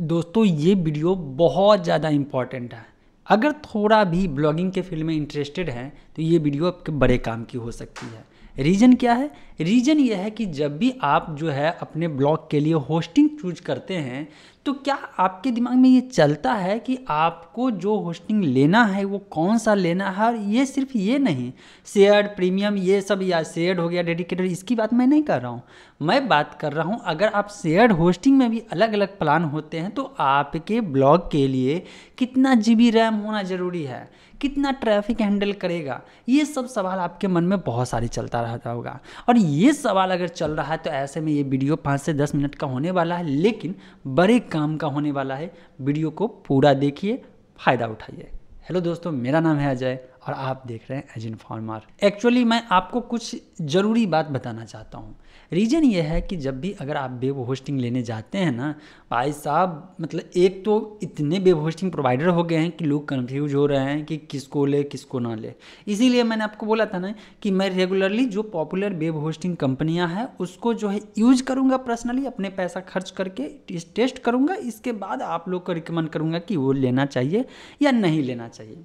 दोस्तों ये वीडियो बहुत ज़्यादा इम्पॉर्टेंट है अगर थोड़ा भी ब्लॉगिंग के फील्ड में इंटरेस्टेड हैं तो ये वीडियो आपके बड़े काम की हो सकती है रीज़न क्या है रीज़न यह है कि जब भी आप जो है अपने ब्लॉग के लिए होस्टिंग चूज करते हैं तो क्या आपके दिमाग में ये चलता है कि आपको जो होस्टिंग लेना है वो कौन सा लेना है और ये सिर्फ ये नहीं शेयर्ड प्रीमियम ये सब या शेयर्ड हो गया डेडिकेटेड इसकी बात मैं नहीं कर रहा हूँ मैं बात कर रहा हूँ अगर आप शेयर्ड होस्टिंग में भी अलग अलग प्लान होते हैं तो आपके ब्लॉग के लिए कितना जी रैम होना ज़रूरी है कितना ट्रैफिक हैंडल करेगा ये सब सवाल आपके मन में बहुत सारे चलता रहता होगा और ये सवाल अगर चल रहा है तो ऐसे में ये वीडियो पाँच से दस मिनट का होने वाला है लेकिन बड़े काम का होने वाला है वीडियो को पूरा देखिए फ़ायदा उठाइए हेलो दोस्तों मेरा नाम है अजय और आप देख रहे हैं इन फार्मार एक्चुअली मैं आपको कुछ ज़रूरी बात बताना चाहता हूँ रीज़न ये है कि जब भी अगर आप वेब होस्टिंग लेने जाते हैं ना भाई साहब मतलब एक तो इतने वेब होस्टिंग प्रोवाइडर हो गए हैं कि लोग कन्फ्यूज हो रहे हैं कि किसको ले किसको ना ले इसीलिए मैंने आपको बोला था ना कि मैं रेगुलरली जो पॉपुलर वेब होस्टिंग कंपनियाँ हैं उसको जो है यूज़ करूँगा पर्सनली अपने पैसा खर्च करके टेस्ट करूँगा इसके बाद आप लोग को रिकमेंड करूँगा कि वो लेना चाहिए या नहीं लेना चाहिए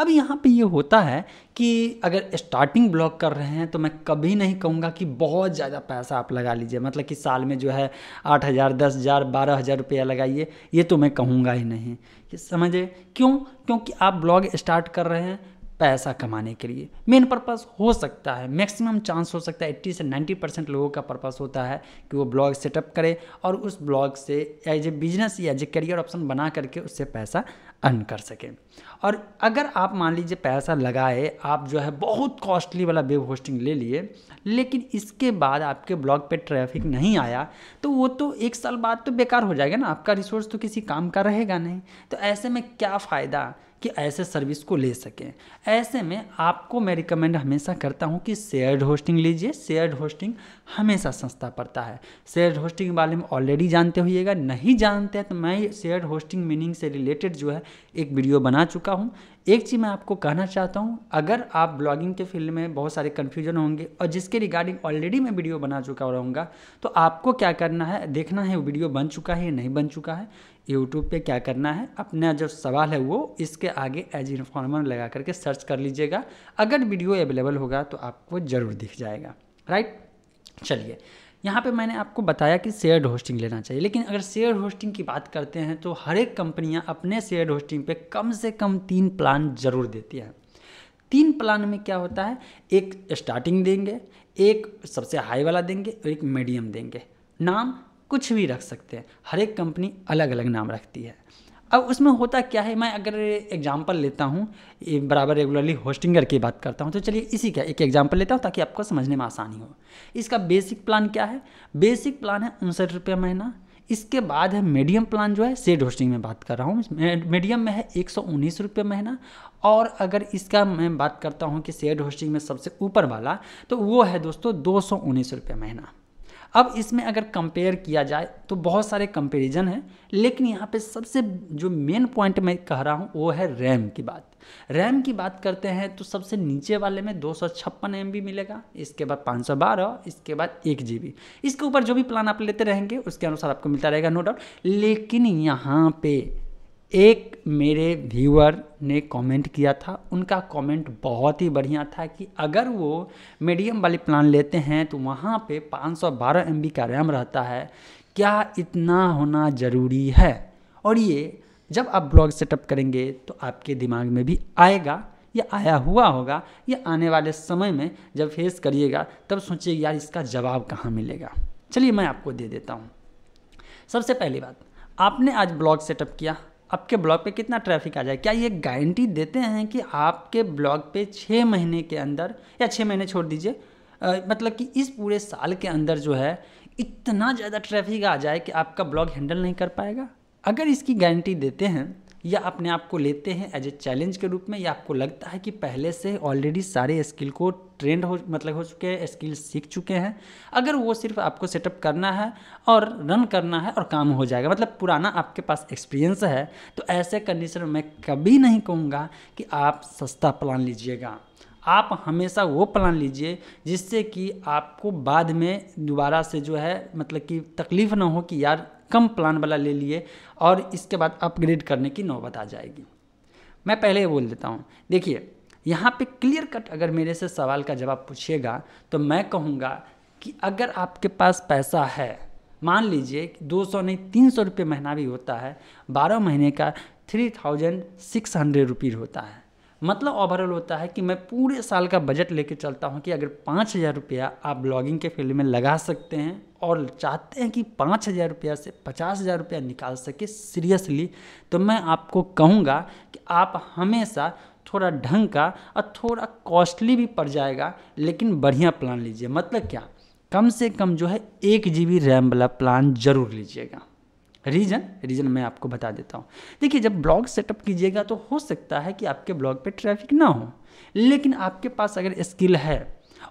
अब यहाँ पे ये होता है कि अगर स्टार्टिंग ब्लॉक कर रहे हैं तो मैं कभी नहीं कहूँगा कि बहुत ज़्यादा पैसा आप लगा लीजिए मतलब कि साल में जो है आठ हज़ार दस हज़ार बारह हज़ार रुपया लगाइए ये तो मैं कहूँगा ही नहीं समझे क्यों क्योंकि आप ब्लॉग स्टार्ट कर रहे हैं पैसा कमाने के लिए मेन पर्पस हो सकता है मैक्सिमम चांस हो सकता है 80 से 90 परसेंट लोगों का पर्पस होता है कि वो ब्लॉग सेटअप करे और उस ब्लॉग से एज ए बिजनेस या एज ए करियर ऑप्शन बना करके उससे पैसा अर्न कर सकें और अगर आप मान लीजिए पैसा लगाए आप जो है बहुत कॉस्टली वाला वेब होस्टिंग ले लिए लेकिन इसके बाद आपके ब्लॉग पे ट्रैफिक नहीं आया तो वो तो एक साल बाद तो बेकार हो जाएगा ना आपका रिसोर्स तो किसी काम का रहेगा नहीं तो ऐसे में क्या फ़ायदा कि ऐसे सर्विस को ले सकें ऐसे में आपको मैं रिकमेंड हमेशा करता हूँ कि शेयर्ड होस्टिंग लीजिए शेयर्ड होस्टिंग हमेशा सस्ता पड़ता है शेयर्ड होस्टिंग के बारे में ऑलरेडी जानते हुएगा नहीं जानते हैं तो मैं शेयर्ड होस्टिंग मीनिंग से रिलेटेड जो है एक वीडियो बना चुका हूँ एक चीज़ मैं आपको कहना चाहता हूँ अगर आप ब्लॉगिंग के फील्ड में बहुत सारे कन्फ्यूजन होंगे और जिसके रिगार्डिंग ऑलरेडी मैं वीडियो बना चुका रहूँगा तो आपको क्या करना है देखना है वो वीडियो बन चुका है या नहीं बन चुका है यूट्यूब पे क्या करना है अपना जो सवाल है वो इसके आगे एज इन्फॉर्मर लगा करके सर्च कर लीजिएगा अगर वीडियो अवेलेबल होगा तो आपको ज़रूर दिख जाएगा राइट चलिए यहाँ पे मैंने आपको बताया कि शेयर्ड होस्टिंग लेना चाहिए लेकिन अगर शेयर होस्टिंग की बात करते हैं तो हर एक कंपनियाँ अपने शेयर होस्टिंग पे कम से कम तीन प्लान ज़रूर देती हैं तीन प्लान में क्या होता है एक स्टार्टिंग देंगे एक सबसे हाई वाला देंगे और एक मीडियम देंगे नाम कुछ भी रख सकते हैं हर एक कंपनी अलग अलग नाम रखती है अब उसमें होता क्या है मैं अगर एग्जाम्पल लेता हूँ बराबर रेगुलरली होस्टिंगर की बात करता हूँ तो चलिए इसी का एक एग्जाम्पल लेता हूँ ताकि आपको समझने में आसानी हो इसका बेसिक प्लान क्या है बेसिक प्लान है उनसठ रुपये महीना इसके बाद है मीडियम प्लान जो है सेड होस्टिंग में बात कर रहा हूँ मीडियम में है एक सौ उन्नीस रुपये महीना और अगर इसका मैं बात करता हूँ कि सेड होस्टिंग में सबसे ऊपर वाला तो वो है दोस्तों दो सौ उन्नीस रुपये महीना अब इसमें अगर कंपेयर किया जाए तो बहुत सारे कंपेरिजन हैं लेकिन यहाँ पे सबसे जो मेन पॉइंट मैं कह रहा हूँ वो है रैम की बात रैम की बात करते हैं तो सबसे नीचे वाले में दो सौ छप्पन एम बी मिलेगा इसके बाद पाँच सौ बारह इसके बाद एक जी बी इसके ऊपर जो भी प्लान आप लेते रहेंगे उसके अनुसार आपको मिलता रहेगा नो डाउट लेकिन यहाँ पर एक मेरे व्यूअर ने कमेंट किया था उनका कमेंट बहुत ही बढ़िया था कि अगर वो मीडियम वाली प्लान लेते हैं तो वहाँ पे 512 सौ का रैम रहता है क्या इतना होना ज़रूरी है और ये जब आप ब्लॉग सेटअप करेंगे तो आपके दिमाग में भी आएगा या आया हुआ होगा या आने वाले समय में जब फेस करिएगा तब सोचिए यार इसका जवाब कहाँ मिलेगा चलिए मैं आपको दे देता हूँ सबसे पहली बात आपने आज ब्लॉग सेटअप किया आपके ब्लॉग पे कितना ट्रैफिक आ जाए क्या ये गारंटी देते हैं कि आपके ब्लॉग पे छः महीने के अंदर या छः महीने छोड़ दीजिए मतलब कि इस पूरे साल के अंदर जो है इतना ज़्यादा ट्रैफिक आ जाए कि आपका ब्लॉग हैंडल नहीं कर पाएगा अगर इसकी गारंटी देते हैं या अपने आप को लेते हैं एज ए चैलेंज के रूप में या आपको लगता है कि पहले से ऑलरेडी सारे स्किल को ट्रेंड हो मतलब हो चुके हैं स्किल सीख चुके हैं अगर वो सिर्फ आपको सेटअप करना है और रन करना है और काम हो जाएगा मतलब पुराना आपके पास एक्सपीरियंस है तो ऐसे कंडीशन में मैं कभी नहीं कहूँगा कि आप सस्ता प्लान लीजिएगा आप हमेशा वो प्लान लीजिए जिससे कि आपको बाद में दोबारा से जो है मतलब कि तकलीफ़ ना हो कि यार कम प्लान वाला ले लिए और इसके बाद अपग्रेड करने की नौबत आ जाएगी मैं पहले ये बोल देता हूँ देखिए यहाँ पे क्लियर कट अगर मेरे से सवाल का जवाब पूछिएगा तो मैं कहूँगा कि अगर आपके पास पैसा है मान लीजिए दो सौ नहीं तीन सौ रुपये महीना भी होता है बारह महीने का three thousand six hundred rupees होता है मतलब ओवरऑल होता है कि मैं पूरे साल का बजट लेके चलता हूँ कि अगर पाँच हज़ार रुपया आप ब्लॉगिंग के फील्ड में लगा सकते हैं और चाहते हैं कि पाँच हज़ार रुपया से पचास हज़ार रुपया निकाल सके सीरियसली तो मैं आपको कहूँगा कि आप हमेशा थोड़ा ढंग का और थोड़ा कॉस्टली भी पड़ जाएगा लेकिन बढ़िया प्लान लीजिए मतलब क्या कम से कम जो है एक जी रैम वाला प्लान ज़रूर लीजिएगा रीज़न रीज़न मैं आपको बता देता हूँ देखिए जब ब्लॉग सेटअप कीजिएगा तो हो सकता है कि आपके ब्लॉग पे ट्रैफिक ना हो लेकिन आपके पास अगर स्किल है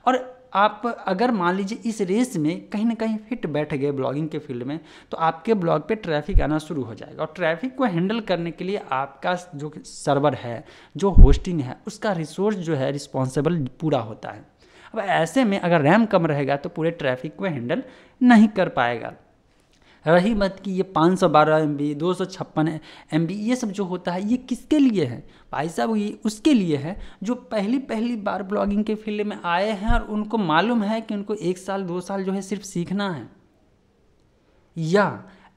और आप अगर मान लीजिए इस रेस में कहीं ना कहीं फिट बैठ गए ब्लॉगिंग के फील्ड में तो आपके ब्लॉग पे ट्रैफिक आना शुरू हो जाएगा और ट्रैफिक को हैंडल करने के लिए आपका जो सर्वर है जो होस्टिंग है उसका रिसोर्स जो है रिस्पॉन्सिबल पूरा होता है अब ऐसे में अगर रैम कम रहेगा तो पूरे ट्रैफिक को हैंडल नहीं कर पाएगा रही मत कि ये पाँच सौ बारह एम बी दो सौ छप्पन एम बी ये सब जो होता है ये किसके लिए है भाई साहब ये उसके लिए है जो पहली पहली बार ब्लॉगिंग के फील्ड में आए हैं और उनको मालूम है कि उनको एक साल दो साल जो है सिर्फ सीखना है या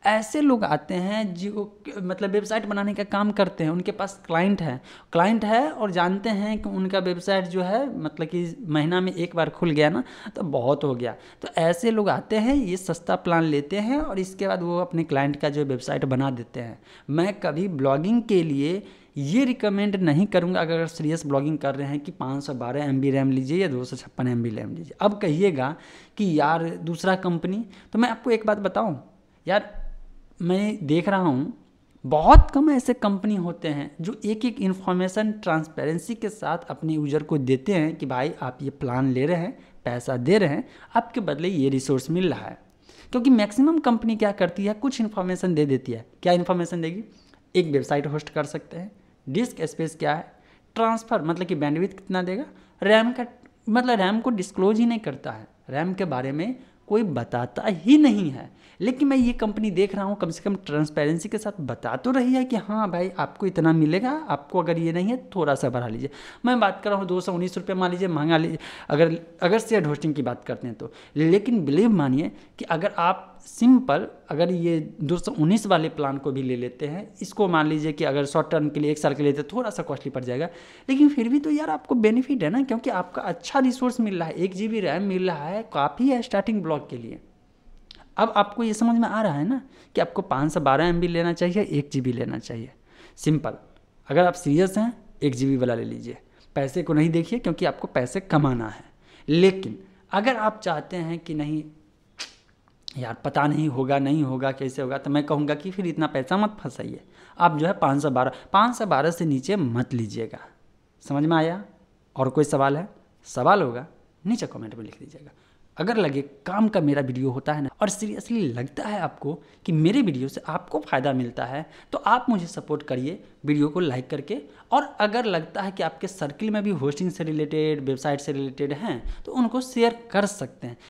ऐसे लोग आते हैं जो मतलब वेबसाइट बनाने का काम करते हैं उनके पास क्लाइंट है क्लाइंट है और जानते हैं कि उनका वेबसाइट जो है मतलब कि महीना में एक बार खुल गया ना तो बहुत हो गया तो ऐसे लोग आते हैं ये सस्ता प्लान लेते हैं और इसके बाद वो अपने क्लाइंट का जो वेबसाइट बना देते हैं मैं कभी ब्लॉगिंग के लिए ये रिकमेंड नहीं करूँगा अगर सीरियस ब्लॉगिंग कर रहे हैं कि 512 सौ बारह रैम लीजिए या दो सौ छप्पन एम रैम लीजिए अब कहिएगा कि यार दूसरा कंपनी तो मैं आपको एक बात बताऊँ यार मैं देख रहा हूँ बहुत कम ऐसे कंपनी होते हैं जो एक एक इन्फॉर्मेशन ट्रांसपेरेंसी के साथ अपने यूजर को देते हैं कि भाई आप ये प्लान ले रहे हैं पैसा दे रहे हैं आपके बदले ये रिसोर्स मिल रहा है क्योंकि मैक्सिमम कंपनी क्या करती है कुछ इन्फॉर्मेशन दे देती है क्या इन्फॉर्मेशन देगी एक वेबसाइट होस्ट कर सकते हैं डिस्क स्पेस क्या है ट्रांसफ़र मतलब कि बैंडविथ कितना देगा रैम का मतलब रैम को डिस्क्लोज ही नहीं करता है रैम के बारे में कोई बताता ही नहीं है लेकिन मैं ये कंपनी देख रहा हूँ कम से कम ट्रांसपेरेंसी के साथ बता तो रही है कि हाँ भाई आपको इतना मिलेगा आपको अगर ये नहीं है थोड़ा सा बढ़ा लीजिए मैं बात कर रहा हूँ दो सौ उन्नीस रुपये मान लीजिए महंगा लीजिए अगर अगर शेयर होस्टिंग की बात करते हैं तो लेकिन बिलीव मानिए कि अगर आप सिंपल अगर ये दो सौ उन्नीस वाले प्लान को भी ले लेते हैं इसको मान लीजिए कि अगर शॉर्ट टर्म के लिए एक साल के लिए तो थोड़ा सा कॉस्टली पड़ जाएगा लेकिन फिर भी तो यार आपको बेनिफिट है ना क्योंकि आपका अच्छा रिसोर्स मिल रहा है एक जी रैम मिल रहा है काफ़ी है स्टार्टिंग ब्लॉक के लिए अब आपको ये समझ में आ रहा है ना कि आपको पाँच सौ बारह एम लेना चाहिए एक जी लेना चाहिए सिंपल अगर आप सीरियस हैं एक जी वाला ले लीजिए पैसे को नहीं देखिए क्योंकि आपको पैसे कमाना है लेकिन अगर आप चाहते हैं कि नहीं यार पता नहीं होगा नहीं होगा कैसे होगा तो मैं कहूँगा कि फिर इतना पैसा मत फंसाइए आप जो है पाँच सौ बारह पाँच सौ बारह से नीचे मत लीजिएगा समझ में आया और कोई सवाल है सवाल होगा नीचे कमेंट में लिख दीजिएगा अगर लगे काम का मेरा वीडियो होता है ना और सीरियसली लगता है आपको कि मेरे वीडियो से आपको फ़ायदा मिलता है तो आप मुझे सपोर्ट करिए वीडियो को लाइक करके और अगर लगता है कि आपके सर्किल में भी होस्टिंग से रिलेटेड वेबसाइट से रिलेटेड हैं तो उनको शेयर कर सकते हैं